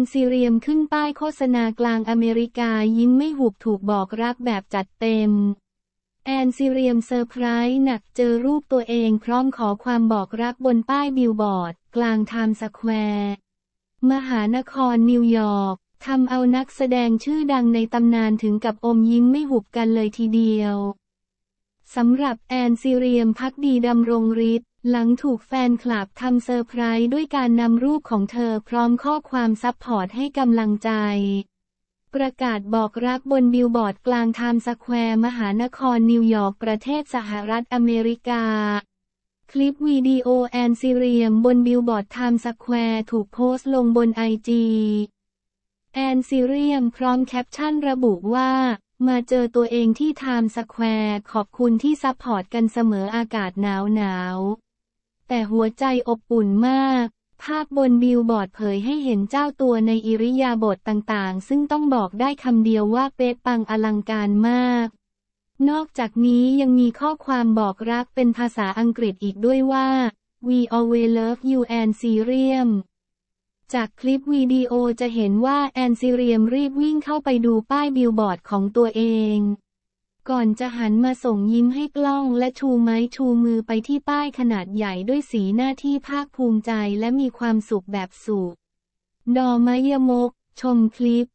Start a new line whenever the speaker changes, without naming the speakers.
นซีเรียมขึ้นป้ายโฆษณากลางอเมริกา ยิ้มไม่หุบถูกบอกรักแบบจัดเต็ม แอนซีเรียมเซอร์ไพรส์หนักเจอรูปตัวเองพร้อมขอความบอกรักบนป้ายบิลบอร์ดกลางไทม์สแควร์ มหานครนิวยอร์กทำเอานักแสดงชื่อดังในตำนานถึงกับอมยิ้มไม่หุบกันเลยทีเดียว สำหรับแอนซีเรียมพักดีดำรงฤทธิ์หลังถูกแฟนคลับทำเซอร์ไพรส์ด้วยการนำรูปของเธอพร้อมข้อความซับพอร์ตให้กำลังใจ ประกาศบอกรักบนบิลบอร์ดกลางไทม์สแควร์มหานครนิวยอร์กประเทศสหรัฐอเมริกา คลิปวิดีโอแอนซิเรียมบนบิลบอร์ดไทม์สแควร์ถูกโพสต์ลงบนไอจีแอนซิเรียมพร้อมแคปชั่นระบุว่า มาเจอตัวเองที่ไทม์สแควร์ขอบคุณที่ซัพพอร์ตกันเสมออากาศหนาวหนาวหัวใจอบอุ่นมาก ภาพบนบิลบอร์ดเผยให้เห็นเจ้าตัวในอิริยาบถต่าง ๆ ซึ่งต้องบอกได้คำเดียวว่าเป๊ะปังอลังการมาก นอกจากนี้ยังมีข้อความบอกรักเป็นภาษาอังกฤษอีกด้วยว่า We always love you and Sirium จากคลิปวิดีโอจะเห็นว่าแอนซิเรียมรีบวิ่งเข้าไปดูป้ายบิลบอร์ดของตัวเองก่อนจะหันมาส่งยิ้มให้กล้องและชูไม้ชูมือไปที่ป้ายขนาดใหญ่ด้วยสีหน้าที่ภาคภูมิใจและมีความสุขแบบสุดอมายมก ชมคลิป